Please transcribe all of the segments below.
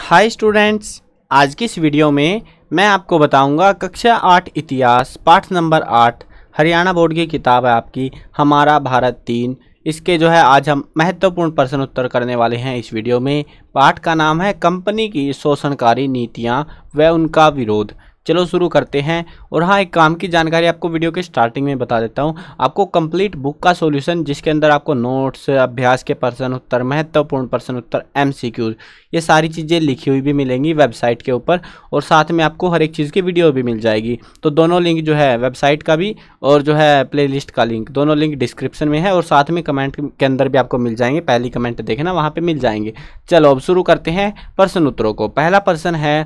hi students आज की इस वीडियो में मैं आपको बताऊंगा कक्षा आठ इतिहास पाठ नंबर आठ हरियाणा बोर्ड की किताब है आपकी हमारा भारत तीन इसके जो है आज हम महत्वपूर्ण प्रश्न उत्तर करने वाले हैं इस वीडियो में पाठ का नाम है कंपनी की शोषणकारी नीतियाँ व उनका विरोध चलो शुरू करते हैं और हाँ एक काम की जानकारी आपको वीडियो के स्टार्टिंग में बता देता हूँ आपको कंप्लीट बुक का सॉल्यूशन जिसके अंदर आपको नोट्स अभ्यास के प्रश्न उत्तर महत्वपूर्ण प्रश्न उत्तर एमसीक्यूज ये सारी चीज़ें लिखी हुई भी मिलेंगी वेबसाइट के ऊपर और साथ में आपको हर एक चीज़ की वीडियो भी मिल जाएगी तो दोनों लिंक जो है वेबसाइट का भी और जो है प्ले का लिंक दोनों लिंक डिस्क्रिप्शन में है और साथ में कमेंट के अंदर भी आपको मिल जाएंगे पहली कमेंट देखना वहाँ पर मिल जाएंगे चलो अब शुरू करते हैं प्रश्न उत्तरों को पहला प्रश्न है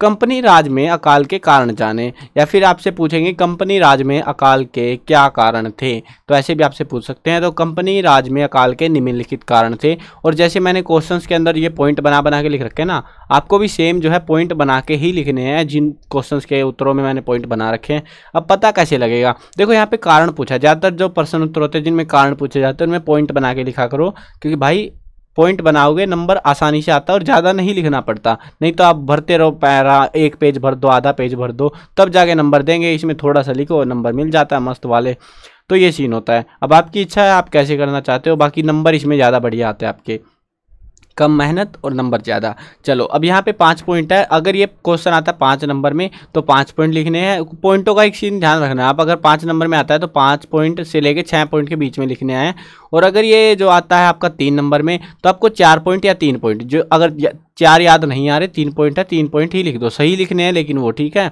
कंपनी राज में अकाल के कारण जाने या फिर आपसे पूछेंगे कंपनी राज में अकाल के क्या कारण थे तो ऐसे भी आपसे पूछ सकते हैं तो कंपनी राज में अकाल के निम्नलिखित कारण थे और जैसे मैंने क्वेश्चंस के अंदर ये पॉइंट बना बना के लिख रखे हैं ना आपको भी सेम जो है पॉइंट बना के ही लिखने हैं जिन क्वेश्चंस के उत्तरों में मैंने पॉइंट बना रखे हैं अब पता कैसे लगेगा देखो यहाँ पे कारण पूछा ज़्यादातर जो प्रश्न उत्तर होते हैं जिनमें कारण पूछे जाते हैं उनमें पॉइंट बना के लिखा करो क्योंकि भाई पॉइंट बनाओगे नंबर आसानी से आता है और ज़्यादा नहीं लिखना पड़ता नहीं तो आप भरते रहो पैरा एक पेज भर दो आधा पेज भर दो तब जाके नंबर देंगे इसमें थोड़ा सा लिखो नंबर मिल जाता है मस्त वाले तो ये सीन होता है अब आपकी इच्छा है आप कैसे करना चाहते हो बाकी नंबर इसमें ज़्यादा बढ़िया आते हैं आपके कम मेहनत और नंबर ज़्यादा चलो अब यहाँ पे पाँच पॉइंट है अगर ये क्वेश्चन आता है पाँच नंबर में तो पाँच पॉइंट लिखने हैं पॉइंटों का एक सीन ध्यान रखना आप अगर पाँच नंबर में आता है तो पाँच पॉइंट से लेकर छः पॉइंट के बीच में लिखने हैं और अगर ये जो आता है आपका तीन नंबर में तो आपको चार पॉइंट या तीन पॉइंट जो अगर चार याद नहीं आ रहे तीन पॉइंट है तीन पॉइंट ही लिख दो सही लिखने हैं लेकिन वो ठीक है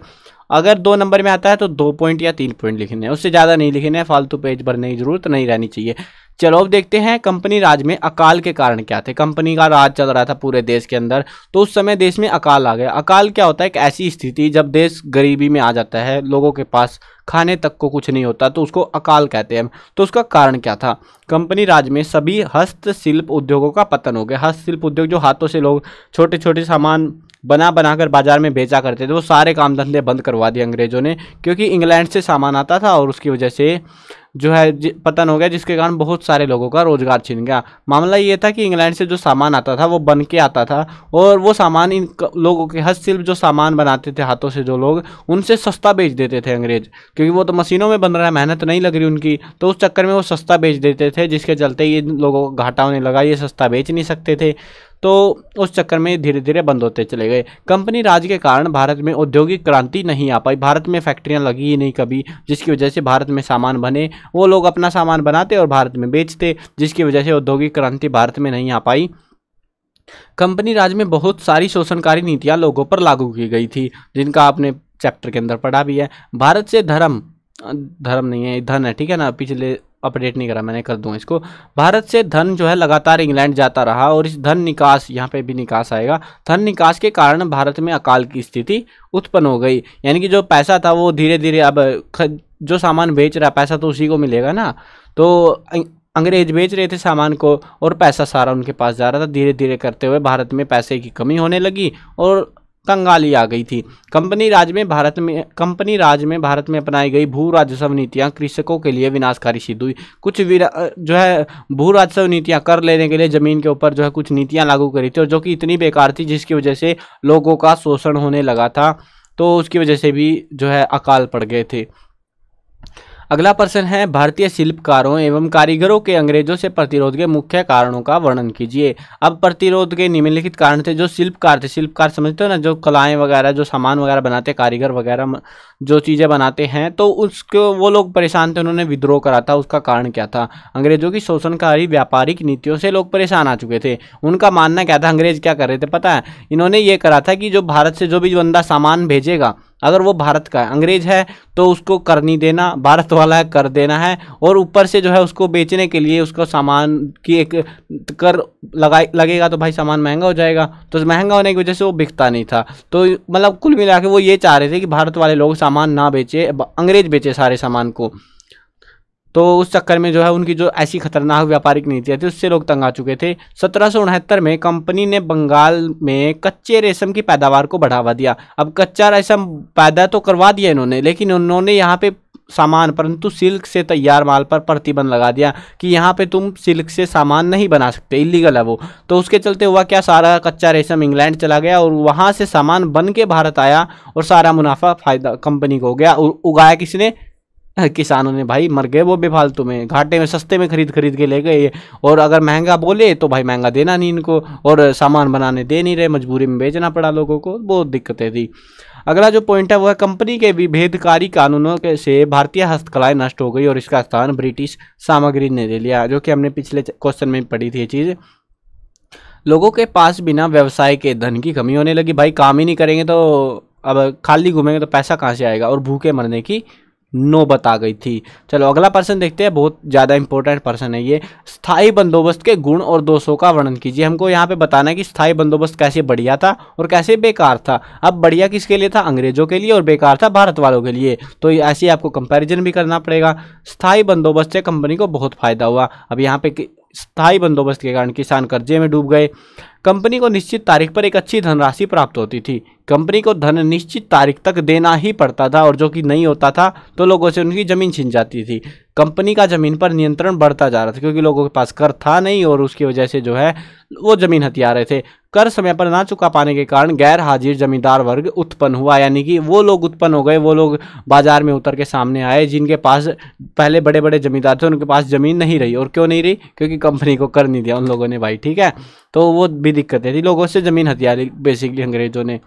अगर दो नंबर में आता है तो दो पॉइंट या तीन पॉइंट लिखने हैं उससे ज़्यादा नहीं लिखने हैं फालतू पेज भरने की जरूरत नहीं रहनी चाहिए चलो अब देखते हैं कंपनी राज में अकाल के कारण क्या थे कंपनी का राज चल रहा था पूरे देश के अंदर तो उस समय देश में अकाल आ गया अकाल क्या होता है एक ऐसी स्थिति जब देश गरीबी में आ जाता है लोगों के पास खाने तक को कुछ नहीं होता तो उसको अकाल कहते हैं तो उसका कारण क्या था कंपनी राज में सभी हस्तशिल्प उद्योगों का पतन हो गया हस्तशिल्प उद्योग जो हाथों से लोग छोटे छोटे सामान बना बनाकर बाज़ार में बेचा करते थे वो सारे काम धंधे बंद करवा दिए अंग्रेज़ों ने क्योंकि इंग्लैंड से सामान आता था और उसकी वजह से जो है पतन हो गया जिसके कारण बहुत सारे लोगों का रोज़गार छीन गया मामला ये था कि इंग्लैंड से जो सामान आता था वो बन के आता था और वो सामान इन लोगों के हस्तशिल्प जो सामान बनाते थे हाथों से जो लोग उनसे सस्ता बेच देते थे अंग्रेज क्योंकि वो तो मशीनों में बन रहा है मेहनत नहीं लग रही उनकी तो उस चक्कर में वो सस्ता बेच देते थे जिसके चलते ये लोगों को घाटा होने लगा ये सस्ता बेच नहीं सकते थे तो उस चक्कर में धीरे धीरे बंद होते चले गए कंपनी राज के कारण भारत में औद्योगिक क्रांति नहीं आ पाई भारत में फैक्ट्रियाँ लगी ही नहीं कभी जिसकी वजह से भारत में सामान बने वो लोग अपना सामान बनाते और भारत में बेचते जिसकी वजह से औद्योगिक क्रांति भारत में नहीं आ पाई कंपनी राज में बहुत सारी शोषणकारी नीतियां लोगों पर लागू की गई थी जिनका आपने चैप्टर के अंदर पढ़ा भी है भारत से धर्म धर्म नहीं है धन है ठीक है ना पिछले अपडेट नहीं करा मैंने कर दूँ इसको भारत से धन जो है लगातार इंग्लैंड जाता रहा और इस धन निकास यहाँ पे भी निकास आएगा धन निकास के कारण भारत में अकाल की स्थिति उत्पन्न हो गई यानी कि जो पैसा था वो धीरे धीरे अब जो सामान बेच रहा पैसा तो उसी को मिलेगा ना तो अं, अंग्रेज बेच रहे थे सामान को और पैसा सारा उनके पास जा रहा था धीरे धीरे करते हुए भारत में पैसे की कमी होने लगी और कंगाली आ गई थी कंपनी राज में भारत में कंपनी राज में भारत में अपनाई गई भू राजस्व नीतियाँ कृषकों के लिए विनाशकारी सिद्ध हुई कुछ जो है भू राजस्व नीतियाँ कर लेने के लिए ज़मीन के ऊपर जो है कुछ नीतियाँ लागू करी थी और जो कि इतनी बेकार थी जिसकी वजह से लोगों का शोषण होने लगा था तो उसकी वजह से भी जो है अकाल पड़ गए थे अगला प्रश्न है भारतीय शिल्पकारों एवं कारीगरों के अंग्रेजों से प्रतिरोध के मुख्य कारणों का वर्णन कीजिए अब प्रतिरोध के निम्नलिखित कारण थे जो शिल्पकार थे शिल्पकार समझते हो ना जो कलाएं वगैरह जो सामान वगैरह बनाते कारीगर वगैरह जो चीज़ें बनाते हैं तो उसको वो लोग परेशान थे उन्होंने विद्रोह करा था उसका कारण क्या था अंग्रेजों की शोषणकारी व्यापारिक नीतियों से लोग परेशान आ चुके थे उनका मानना क्या था अंग्रेज क्या कर रहे थे पता है इन्होंने ये करा था कि जो भारत से जो भी बंदा सामान भेजेगा अगर वो भारत का है अंग्रेज है तो उसको कर नहीं देना भारत वाला है कर देना है और ऊपर से जो है उसको बेचने के लिए उसको सामान की एक कर लगा लगेगा तो भाई सामान महंगा हो जाएगा तो महंगा होने की वजह से वो बिकता नहीं था तो मतलब कुल मिला के वो ये चाह रहे थे कि भारत वाले लोग सामान ना बेचे अंग्रेज बेचे सारे सामान को तो उस चक्कर में जो है उनकी जो ऐसी खतरनाक व्यापारिक नीतियाँ थी उससे लोग तंग आ चुके थे सत्रह में कंपनी ने बंगाल में कच्चे रेशम की पैदावार को बढ़ावा दिया अब कच्चा रेशम पैदा तो करवा दिया इन्होंने लेकिन उन्होंने यहाँ पे सामान परंतु सिल्क से तैयार माल पर प्रतिबंध लगा दिया कि यहाँ पे तुम सिल्क से सामान नहीं बना सकते इलीगल है वो तो उसके चलते हुआ क्या सारा कच्चा रेशम इंग्लैंड चला गया और वहाँ से सामान बन के भारत आया और सारा मुनाफा फायदा कंपनी को हो गया उगाया उगाया किसने किसानों ने भाई मर गए वो बेफालतू में घाटे में सस्ते में खरीद खरीद के ले गए और अगर महंगा बोले तो भाई महंगा देना नहीं इनको और सामान बनाने दे नहीं रहे मजबूरी में बेचना पड़ा लोगों को बहुत दिक्कतें थी अगला जो पॉइंट है है कंपनी के विभेदकारी कानूनों के से भारतीय हस्तकलाएं नष्ट हो गई और इसका स्थान ब्रिटिश सामग्री ने ले लिया जो कि हमने पिछले क्वेश्चन में पढ़ी थी ये चीज़ लोगों के पास बिना व्यवसाय के धन की कमी होने लगी भाई काम ही नहीं करेंगे तो अब खाली घूमेंगे तो पैसा कहाँ से आएगा और भूखे मरने की नो बता गई थी चलो अगला पर्सन देखते हैं बहुत ज़्यादा इंपॉर्टेंट पर्सन है ये स्थाई बंदोबस्त के गुण और दोषों का वर्णन कीजिए हमको यहाँ पे बताना है कि स्थाई बंदोबस्त कैसे बढ़िया था और कैसे बेकार था अब बढ़िया किसके लिए था अंग्रेजों के लिए और बेकार था भारत वालों के लिए तो ऐसे आपको कंपेरिजन भी करना पड़ेगा स्थायी बंदोबस्त से कंपनी को बहुत फ़ायदा हुआ अब यहाँ पे स्थायी बंदोबस्त के कारण किसान कर्जे में डूब गए कंपनी को निश्चित तारीख पर एक अच्छी धनराशि प्राप्त होती थी कंपनी को धन निश्चित तारीख तक देना ही पड़ता था और जो कि नहीं होता था तो लोगों से उनकी ज़मीन छिन जाती थी कंपनी का ज़मीन पर नियंत्रण बढ़ता जा रहा था क्योंकि लोगों के पास कर था नहीं और उसकी वजह से जो है वो ज़मीन हथिया रहे थे कर समय पर ना चुका पाने के कारण गैर हाजिर जमींदार वर्ग उत्पन्न हुआ यानी कि वो लोग उत्पन्न हो गए वो लोग बाजार में उतर के सामने आए जिनके पास पहले बड़े बड़े जमींदार थे उनके पास ज़मीन नहीं रही और क्यों नहीं रही क्योंकि कंपनी को कर नहीं दिया उन लोगों ने भाई ठीक है तो वो भी दिक्कतें थी लोगों से ज़मीन हथिया ली बेसिकली अंग्रेज़ों ने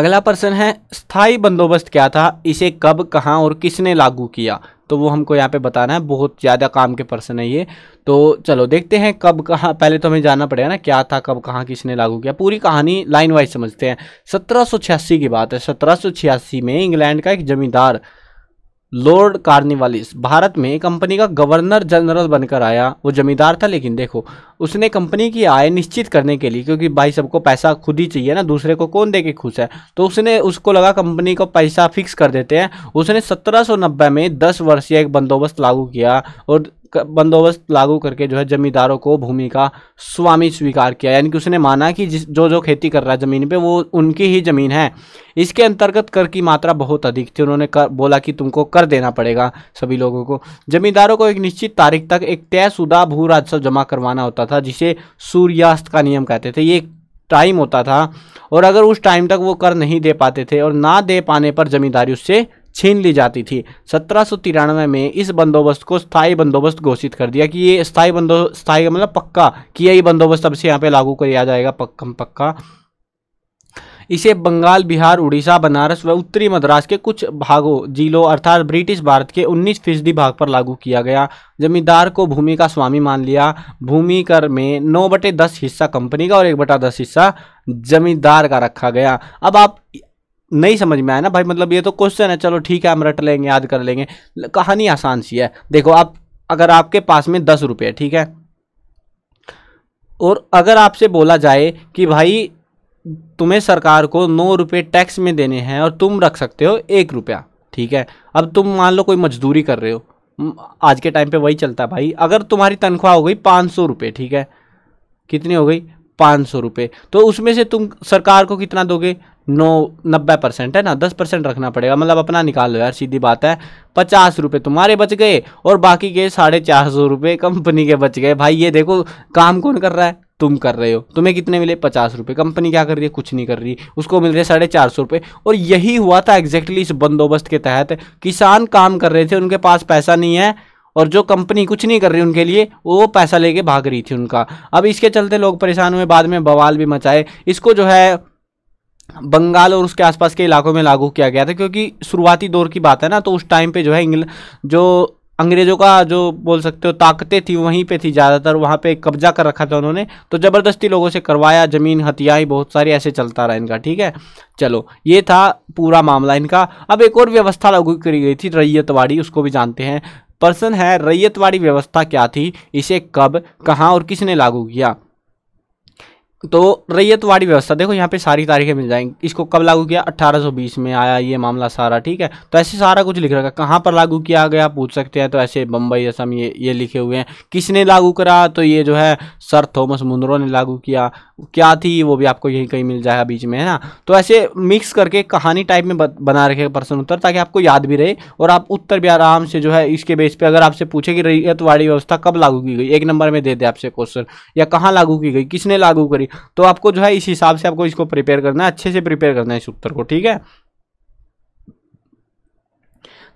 अगला प्रश्न है स्थाई बंदोबस्त क्या था इसे कब कहाँ और किसने लागू किया तो वो हमको यहाँ पे बताना है बहुत ज़्यादा काम के प्रश्न है ये तो चलो देखते हैं कब कहाँ पहले तो हमें जानना पड़ेगा ना क्या था कब कहाँ किसने लागू किया पूरी कहानी लाइन वाइज समझते हैं सत्रह की बात है सत्रह में इंग्लैंड का एक जमींदार लॉर्ड कार्निवालिस भारत में कंपनी का गवर्नर जनरल बनकर आया वो जमींदार था लेकिन देखो उसने कंपनी की आय निश्चित करने के लिए क्योंकि भाई सबको पैसा खुद ही चाहिए ना दूसरे को कौन दे के खुश है तो उसने उसको लगा कंपनी को पैसा फिक्स कर देते हैं उसने 1790 में 10 वर्षीय एक बंदोबस्त लागू किया और बंदोबस्त लागू करके जो है जमींदारों को भूमि का स्वामी स्वीकार किया यानी कि उसने माना कि जिस जो जो खेती कर रहा है ज़मीन पे वो उनकी ही ज़मीन है इसके अंतर्गत कर की मात्रा बहुत अधिक थी उन्होंने कर बोला कि तुमको कर देना पड़ेगा सभी लोगों को जमींदारों को एक निश्चित तारीख तक एक तयशुदा भू राजस्व जमा करवाना होता था जिसे सूर्यास्त का नियम कहते थे ये एक टाइम होता था और अगर उस टाइम तक वो कर नहीं दे पाते थे और ना दे पाने पर जमींदारी उससे छीन ली जाती थी सत्रह में इस बंदोबस्त को स्थायी बंदोबस्त घोषित कर दिया कि ये स्थायी बंदो स्थायी मतलब पक्का कि यही बंदोबस्त अब से यहाँ पे लागू किया जाएगा पक्का पक्का इसे बंगाल बिहार उड़ीसा बनारस व उत्तरी मद्रास के कुछ भागों जिलों अर्थात ब्रिटिश भारत के 19 फीसदी भाग पर लागू किया गया जमींदार को भूमि का स्वामी मान लिया भूमि कर में नौ बटे दस हिस्सा कंपनी का और एक बटा दस हिस्सा जमींदार का रखा गया अब आप नहीं समझ में आया ना भाई मतलब ये तो क्वेश्चन है चलो ठीक है हम रट लेंगे याद कर लेंगे कहानी आसान सी है देखो आप अगर आपके पास में दस रुपये ठीक है और अगर आपसे बोला जाए कि भाई तुम्हें सरकार को नौ रुपये टैक्स में देने हैं और तुम रख सकते हो एक रुपया ठीक है अब तुम मान लो कोई मजदूरी कर रहे हो आज के टाइम पे वही चलता है भाई अगर तुम्हारी तनख्वाह हो गई पाँच सौ रुपये ठीक है कितनी हो गई पाँच सौ रुपये तो उसमें से तुम सरकार को कितना दोगे नौ नब्बे परसेंट है ना दस परसेंट रखना पड़ेगा मतलब अपना निकाल लो यार सीधी बात है पचास रुपये तुम्हारे बच गए और बाकी के साढ़े चार सौ रुपये कंपनी के बच गए भाई ये देखो काम कौन कर रहा है तुम कर रहे हो तुम्हें कितने मिले पचास रुपये कंपनी क्या कर रही है कुछ नहीं कर रही उसको मिल रहे साढ़े चार सौ रुपये और यही हुआ था एग्जैक्टली इस बंदोबस्त के तहत किसान काम कर रहे थे उनके पास पैसा नहीं है और जो कंपनी कुछ नहीं कर रही उनके लिए वो पैसा लेके भाग रही थी उनका अब इसके चलते लोग परेशान हुए बाद में बवाल भी मचाए इसको जो है बंगाल और उसके आसपास के इलाकों में लागू किया गया था क्योंकि शुरुआती दौर की बात है ना तो उस टाइम पे जो है इंग्लैंड जो अंग्रेज़ों का जो बोल सकते हो ताकतें थी वहीं पे थी ज़्यादातर वहाँ पे कब्जा कर रखा था उन्होंने तो ज़बरदस्ती लोगों से करवाया ज़मीन हथियाई बहुत सारी ऐसे चलता रहा इनका ठीक है चलो ये था पूरा मामला इनका अब एक और व्यवस्था लागू करी गई थी रैयतवाड़ी उसको भी जानते हैं पर्सन है रैयतवाड़ी व्यवस्था क्या थी इसे कब कहाँ और किसने लागू किया तो रैयतवाड़ी व्यवस्था देखो यहाँ पे सारी तारीखें मिल जाएंगी इसको कब लागू किया 1820 में आया ये मामला सारा ठीक है तो ऐसे सारा कुछ लिख रखा कहाँ पर लागू किया गया पूछ सकते हैं तो ऐसे बम्बई असम ये ये लिखे हुए हैं किसने लागू करा तो ये जो है सर थॉमस मुंद्रो ने लागू किया क्या थी वो भी आपको यहीं कहीं मिल जाएगा बीच में है ना तो ऐसे मिक्स करके कहानी टाइप में बना रखे प्रश्न उत्तर ताकि आपको याद भी रहे और आप उत्तर भी आराम से जो है इसके बेस पर अगर आपसे पूछे कि रैयतवाड़ी व्यवस्था कब लागू की गई एक नंबर में दे दे आपसे क्वेश्चन या कहाँ लागू की गई किसने लागू करी तो आपको जो है इस हिसाब से आपको इसको प्रिपेयर करना है अच्छे से प्रिपेयर करना है इस उत्तर को ठीक है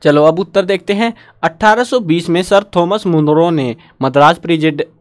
चलो अब उत्तर देखते हैं 1820 में सर थॉमस मुनरो ने मद्रास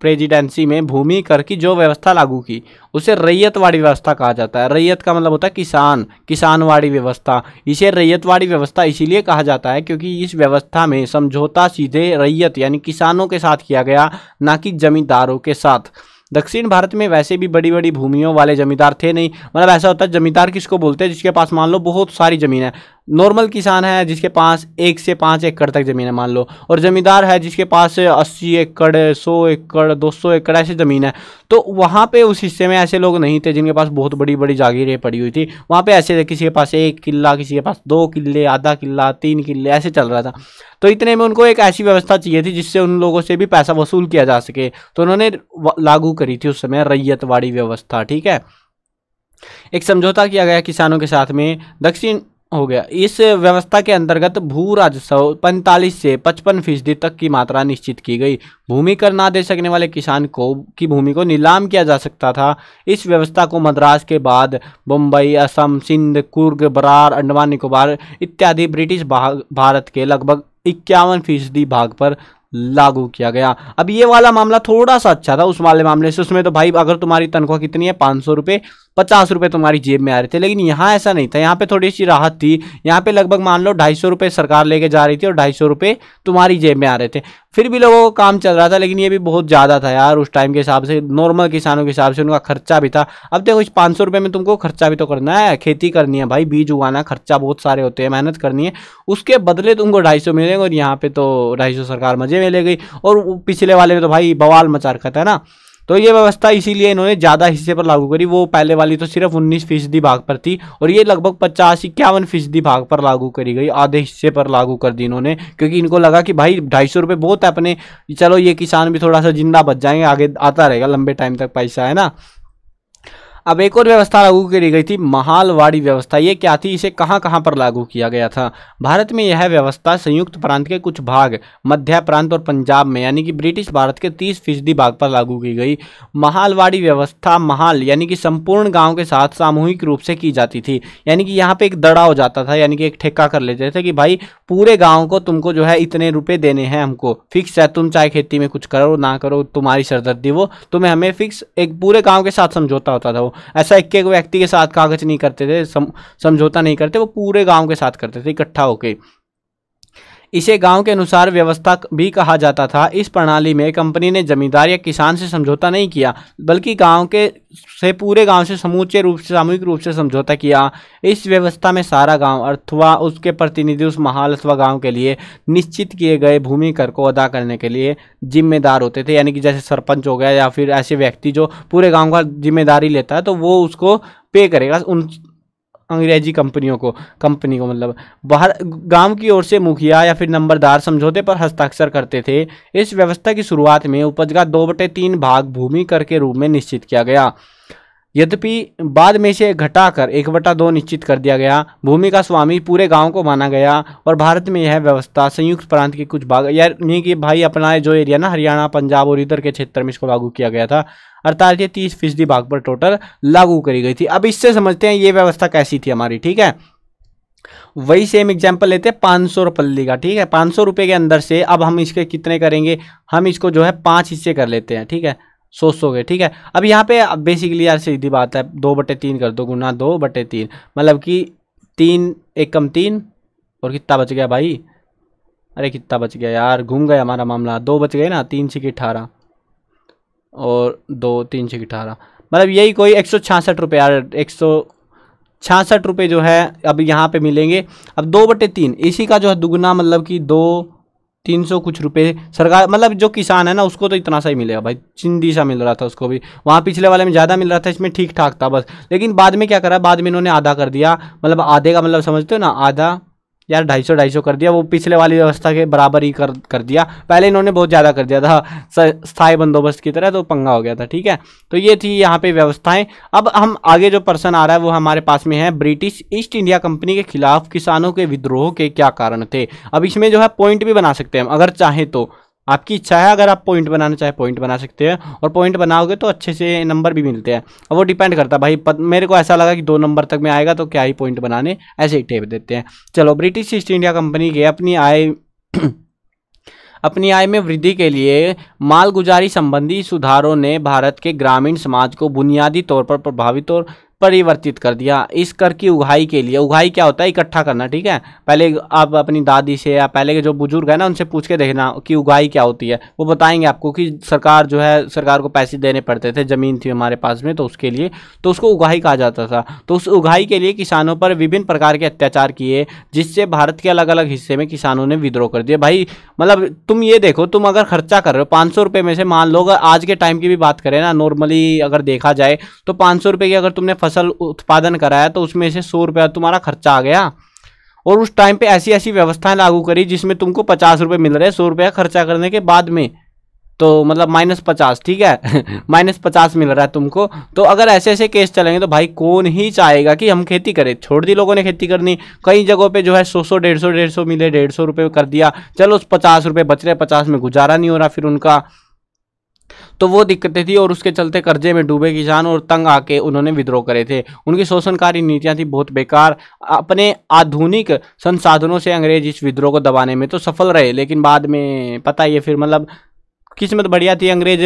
प्रेजिडेंसी में भूमि कर की जो व्यवस्था लागू की उसे रैयतवाड़ी व्यवस्था कहा जाता है रैयत का मतलब होता है किसान किसानवाड़ी व्यवस्था इसे रैयतवाड़ी व्यवस्था इसीलिए कहा जाता है क्योंकि इस व्यवस्था में समझौता सीधे रैयत यानी किसानों के साथ किया गया ना कि जमींदारों के साथ दक्षिण भारत में वैसे भी बड़ी बड़ी भूमियों वाले जमींदार थे नहीं मतलब ऐसा होता है जमींदार किसको बोलते हैं जिसके पास मान लो बहुत सारी जमीन है नॉर्मल किसान है जिसके पास एक से पाँच एकड़ तक ज़मीन है मान लो और ज़मींदार है जिसके पास अस्सी एकड़ सौ एकड़ दो सौ एकड़ ऐसी ज़मीन है तो वहाँ पे उस हिस्से में ऐसे लोग नहीं थे जिनके पास बहुत बड़ी बड़ी जागीरें पड़ी हुई थी वहाँ पे ऐसे किसी के पास एक किला किसी के पास दो किले आधा किला तीन किले ऐसे चल रहा था तो इतने में उनको एक ऐसी व्यवस्था चाहिए थी जिससे उन लोगों से भी पैसा वसूल किया जा सके तो उन्होंने लागू करी थी उस समय रैयतवाड़ी व्यवस्था ठीक है एक समझौता किया गया किसानों के साथ में दक्षिण हो गया इस व्यवस्था के अंतर्गत भू राजस्व पैंतालीस से पचपन फीसदी तक की मात्रा निश्चित की गई भूमि कर ना दे सकने वाले किसान को की भूमि को नीलाम किया जा सकता था इस व्यवस्था को मद्रास के बाद बम्बई असम सिंध कुर्ग बरार अंडमान निकोबार इत्यादि ब्रिटिश भारत के लगभग इक्यावन फीसदी भाग पर लागू किया गया अब ये वाला मामला थोड़ा सा अच्छा था उस वाले मामले से उसमें तो भाई अगर तुम्हारी तनख्वाह कितनी है पाँच सौ रुपये पचास रुपये तुम्हारी जेब में आ रहे थे लेकिन यहाँ ऐसा नहीं था यहाँ पे थोड़ी सी राहत थी यहाँ पे लगभग मान लो ढाई सौ रुपये सरकार लेके जा रही थी और ढाई सौ रुपये तुम्हारी जेब में आ रहे थे फिर भी लोगों का काम चल रहा था लेकिन ये भी बहुत ज़्यादा था यार उस टाइम के हिसाब से नॉर्मल किसानों के हिसाब से उनका खर्चा भी था अब देखो इस पाँच सौ में तुमको खर्चा भी तो करना है खेती करनी है भाई बीज उगाना खर्चा बहुत सारे होते हैं मेहनत करनी है उसके बदले तुमको ढाई सौ मिलेंगे और यहाँ पे तो ढाई सौ सरकार मजे में ले गई और पिछले वाले में तो भाई बवाल मचा रखा था ना तो ये व्यवस्था इसीलिए इन्होंने ज़्यादा हिस्से पर लागू करी वो पहले वाली तो सिर्फ उन्नीस फीसदी भाग पर थी और ये लगभग पचास इक्यावन फीसदी भाग पर लागू करी गई आधे हिस्से पर लागू कर दी इन्होंने क्योंकि इनको लगा कि भाई ढाई सौ रुपये बहुत है अपने चलो ये किसान भी थोड़ा सा जिंदा बच जाएंगे आगे आता रहेगा लंबे टाइम तक पैसा है ना अब एक और व्यवस्था लागू करी गई थी महालवाड़ी व्यवस्था ये क्या थी इसे कहाँ कहाँ पर लागू किया गया था भारत में यह व्यवस्था संयुक्त प्रांत के कुछ भाग मध्य प्रांत और पंजाब में यानी कि ब्रिटिश भारत के तीस फीसदी भाग पर लागू की गई महालवाड़ी व्यवस्था महाल यानी कि संपूर्ण गाँव के साथ सामूहिक रूप से की जाती थी यानी कि यहाँ पर एक दड़ा हो जाता था यानी कि एक ठेका कर लेते थे कि भाई पूरे गाँव को तुमको जो है इतने रुपये देने हैं हमको फिक्स है तुम चाहे खेती में कुछ करो ना करो तुम्हारी सरदर्दी वो तुम्हें हमें फिक्स एक पूरे गाँव के साथ समझौता होता था वो ऐसा एक एक व्यक्ति के साथ कागज नहीं करते थे समझौता नहीं करते वो पूरे गाँव के साथ करते थे इकट्ठा होकर इसे गांव के अनुसार व्यवस्था भी कहा जाता था इस प्रणाली में कंपनी ने जमींदार या किसान से समझौता नहीं किया बल्कि गांव के से पूरे गांव से समूचे रूप से सामूहिक रूप से समझौता किया इस व्यवस्था में सारा गांव अथवा उसके प्रतिनिधि उस महाल अथवा गांव के लिए निश्चित किए गए भूमि कर को अदा करने के लिए जिम्मेदार होते थे यानी कि जैसे सरपंच हो गया या फिर ऐसे व्यक्ति जो पूरे गाँव का जिम्मेदारी लेता है तो वो उसको पे करेगा उन अंग्रेजी कंपनियों को कंपनी को मतलब बाहर गांव की ओर से मुखिया या फिर नंबरदार समझौते पर हस्ताक्षर करते थे इस व्यवस्था की शुरुआत में उपज का दो बटे तीन भाग भूमि कर के रूप में निश्चित किया गया यद्यपि बाद में इसे घटाकर एक बटा दो निश्चित कर दिया गया भूमि का स्वामी पूरे गांव को माना गया और भारत में यह व्यवस्था संयुक्त प्रांत के कुछ भाग यानी कि भाई अपना जो एरिया ना हरियाणा पंजाब और इधर के क्षेत्र में इसको लागू किया गया था अड़तालीस या तीस फीसदी भाग पर टोटल लागू करी गई थी अब इससे समझते हैं ये व्यवस्था कैसी थी हमारी ठीक है वही सेम एग्जाम्पल लेते हैं पाँच सौ पल्ली का ठीक है पाँच सौ रुपये के अंदर से अब हम इसके कितने करेंगे हम इसको जो है पाँच हिस्से कर लेते हैं ठीक है सौ गए ठीक है अब यहाँ पे बेसिकली यार सीधी बात है दो बटे तीन कर दो गुना दो बटे तीन मतलब कि तीन एक कम तीन और कितना बच गया भाई अरे कितना बच गया यार घूम गया हमारा मामला दो बच गए ना तीन छः की अठारह और दो तीन की अठारह मतलब यही कोई एक सौ रुपये यार एक सौ छियासठ रुपये जो है अब यहाँ पे मिलेंगे अब दो बटे तीन इसी का जो है दुगना मतलब कि दो तीन सौ कुछ रुपए सरकार मतलब जो किसान है ना उसको तो इतना सा ही मिलेगा भाई चिंदी सा मिल रहा था उसको भी वहाँ पिछले वाले में ज़्यादा मिल रहा था इसमें ठीक ठाक था बस लेकिन बाद में क्या करा बाद में इन्होंने आधा कर दिया मतलब आधे का मतलब समझते हो ना आधा यार ढाई सौ ढाई सौ कर दिया वो पिछले वाली व्यवस्था के बराबर ही कर कर दिया पहले इन्होंने बहुत ज़्यादा कर दिया था स्थायी बंदोबस्त की तरह तो पंगा हो गया था ठीक है तो ये थी यहाँ पे व्यवस्थाएं अब हम आगे जो पर्सन आ रहा है वो हमारे पास में है ब्रिटिश ईस्ट इंडिया कंपनी के खिलाफ किसानों के विद्रोह के क्या कारण थे अब इसमें जो है पॉइंट भी बना सकते हैं हम अगर चाहें तो आपकी इच्छा है अगर आप पॉइंट बनाना चाहे पॉइंट बना सकते हैं और पॉइंट बनाओगे तो अच्छे से नंबर भी मिलते हैं और वो डिपेंड करता है भाई पत, मेरे को ऐसा लगा कि दो नंबर तक में आएगा तो क्या ही पॉइंट बनाने ऐसे ही टेप देते हैं चलो ब्रिटिश ईस्ट इंडिया कंपनी के अपनी आय अपनी आय में वृद्धि के लिए मालगुजारी संबंधी सुधारों ने भारत के ग्रामीण समाज को बुनियादी तौर पर प्रभावित और परिवर्तित कर दिया इस कर की उगाई के लिए उघाई क्या होता है इकट्ठा करना ठीक है पहले आप अपनी दादी से या पहले के जो बुजुर्ग है ना उनसे पूछ के देखना कि उगाई क्या होती है वो बताएंगे आपको कि सरकार जो है सरकार को पैसे देने पड़ते थे ज़मीन थी हमारे पास में तो उसके लिए तो उसको उगाई कहा जाता था तो उस उगाई के लिए किसानों पर विभिन्न प्रकार के अत्याचार किए जिससे भारत के अलग अलग हिस्से में किसानों ने विद्रोह कर दिया भाई मतलब तुम ये देखो तुम अगर खर्चा कर रहे हो पाँच सौ में से मान लो आज के टाइम की भी बात करें ना नॉर्मली अगर देखा जाए तो पाँच सौ की अगर तुमने फसल उत्पादन कराया तो उसमें से सौ रुपया तुम्हारा खर्चा आ गया और उस टाइम पे ऐसी ऐसी व्यवस्थाएं लागू करी जिसमें तुमको पचास रुपये मिल रहे सौ रुपया खर्चा करने के बाद में तो मतलब माइनस पचास ठीक है माइनस पचास मिल रहा है तुमको तो अगर ऐसे ऐसे केस चलेंगे तो भाई कौन ही चाहेगा कि हम खेती करें छोड़ दी लोगों ने खेती करनी कई जगहों पे जो है सौ सौ डेढ़ सौ डेढ़ सौ मिले डेढ़ सौ रुपये कर दिया चलो उस पचास रुपये बच रहे पचास में गुजारा नहीं हो रहा फिर उनका तो वो दिक्कतें थी और उसके चलते कर्जे में डूबे किसान और तंग आके उन्होंने विद्रोह करे थे उनकी शोषणकारी नीतियाँ थी बहुत बेकार अपने आधुनिक संसाधनों से अंग्रेज इस विद्रोह को दबाने में तो सफल रहे लेकिन बाद में पता ये फिर मतलब किस्मत बढ़िया थी अंग्रेज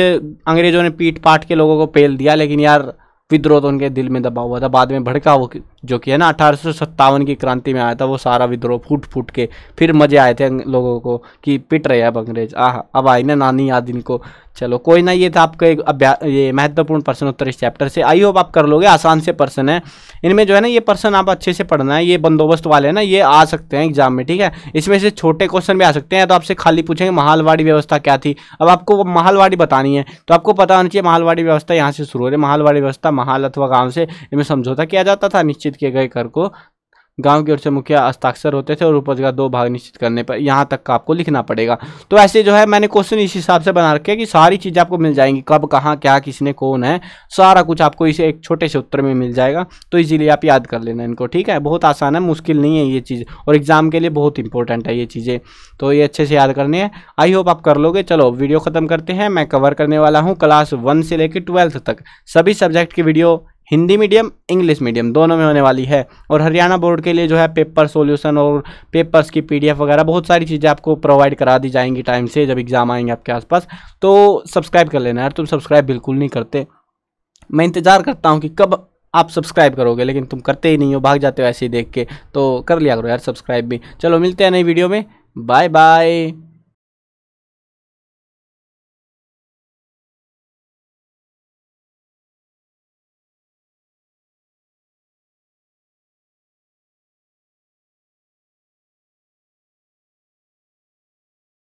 अंग्रेजों ने पीट पाट के लोगों को पेल दिया लेकिन यार विद्रोह तो उनके दिल में दबा हुआ था बाद में भड़का वो जो कि है ना अठारह की क्रांति में आया था वो सारा विद्रोह फूट फूट के फिर मजे आए थे लोगों को कि पिट रहे अब अंग्रेज आह अब आई ना नानी याद इनको चलो कोई ना ये था आपका एक ये महत्वपूर्ण प्रश्न उत्तर इस चैप्टर से आई होप आप कर लोगे आसान से पर्सन है इनमें जो है ना ये पर्सन आप अच्छे से पढ़ना है ये बंदोबस्त वाले हैं ना ये आ सकते हैं एग्जाम में ठीक है इसमें से छोटे क्वेश्चन भी आ सकते हैं तो आपसे खाली पूछेंगे महालवाड़ी व्यवस्था क्या थी अब आपको महालवाड़ी बतानी है तो आपको पता होना चाहिए महालवाड़ी व्यवस्था यहाँ से शुरू हो रही है महालवाड़ी व्यवस्था महाल अथवा गाँव से इनमें समझौता किया जाता था निश्चित निश्चित किए गए कर को गांव की ओर से मुखिया हस्ताक्षर होते थे और उपज का दो भाग निश्चित करने पर यहाँ तक का आपको लिखना पड़ेगा तो ऐसे जो है मैंने क्वेश्चन इस हिसाब से बना रखे कि सारी चीज़ें आपको मिल जाएंगी कब कहाँ क्या किसने कौन है सारा कुछ आपको इसे एक छोटे से उत्तर में मिल जाएगा तो इजीलिए आप याद कर लेना इनको ठीक है बहुत आसान है मुश्किल नहीं है ये चीज़ और एग्जाम के लिए बहुत इंपॉर्टेंट है ये चीज़ें तो ये अच्छे से याद करनी है आई होप आप कर लोगे चलो वीडियो ख़त्म करते हैं मैं कवर करने वाला हूँ क्लास वन से लेकर ट्वेल्थ तक सभी सब्जेक्ट की video Hindi medium English medium दोनों में होने वाली है और हरियाणा बोर्ड के लिए जो है पेपर सोल्यूशन और पेपर्स की पीडीएफ वगैरह बहुत सारी चीज़ें आपको प्रोवाइड करा दी जाएंगी टाइम से जब एग्ज़ाम आएंगे आपके आसपास तो सब्सक्राइब कर लेना यार तुम सब्सक्राइब बिल्कुल नहीं करते मैं इंतज़ार करता हूँ कि कब आप सब्सक्राइब करोगे लेकिन तुम करते ही नहीं हो भाग जाते हो ऐसे ही देख के तो कर लिया करो यार सब्सक्राइब भी चलो मिलते हैं नई वीडियो में बाय बाय